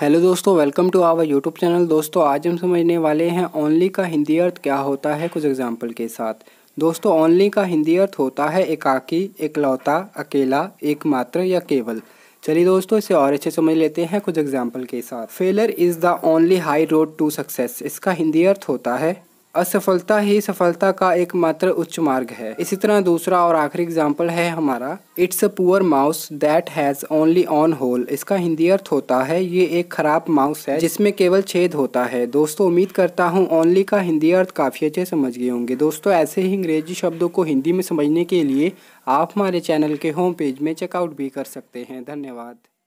hello दोस्तों welcome to our YouTube channel दोस्तों आज हम समझने वाले हैं ओनली का हिंदी अर्थ क्या होता है कुछ एग्जाम्पल के साथ दोस्तों ओनली का हिंदी अर्थ होता है एकाकी एकलौता अकेला एकमात्र या केवल चलिए दोस्तों इसे और अच्छे समझ लेते हैं कुछ एग्जाम्पल के साथ failure is the only high road to success इसका हिंदी अर्थ होता है असफलता ही सफलता का एकमात्र उच्च मार्ग है इसी तरह दूसरा और आखिरी एग्जाम्पल है हमारा it's a poor mouse that has only one hole इसका हिंदी अर्थ होता है ये एक खराब माउस है जिसमें केवल छेद होता है दोस्तों उम्मीद करता हूँ ओनली का हिंदी अर्थ काफ़ी अच्छे समझ गए होंगे दोस्तों ऐसे ही अंग्रेजी शब्दों को हिंदी में समझने के लिए आप हमारे चैनल के होम पेज में चेकआउट भी कर सकते हैं धन्यवाद